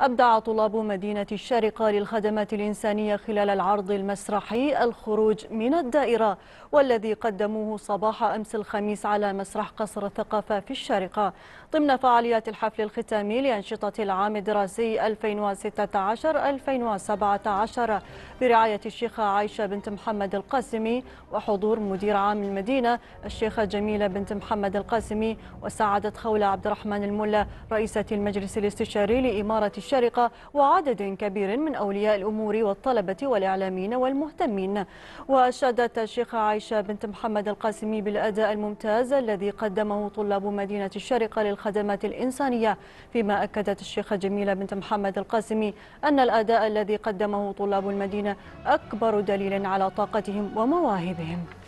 أبدع طلاب مدينة الشارقة للخدمات الإنسانية خلال العرض المسرحي الخروج من الدائرة والذي قدموه صباح أمس الخميس على مسرح قصر الثقافة في الشارقة ضمن فعاليات الحفل الختامي لأنشطة العام الدراسي 2016-2017 برعاية الشيخة عائشة بنت محمد القاسمي وحضور مدير عام المدينة الشيخة جميلة بنت محمد القاسمي وسعادة خولة عبد الرحمن الملا رئيسة المجلس الاستشاري لإمارة الشارقة وعدد كبير من أولياء الأمور والطلبة والإعلاميين والمهتمين وأشادت الشيخة عائشة بنت محمد القاسمي بالأداء الممتاز الذي قدمه طلاب مدينة الشارقة للخدمات الإنسانية فيما أكدت الشيخة جميلة بنت محمد القاسمي أن الأداء الذي قدمه طلاب المدينة أكبر دليل على طاقتهم ومواهبهم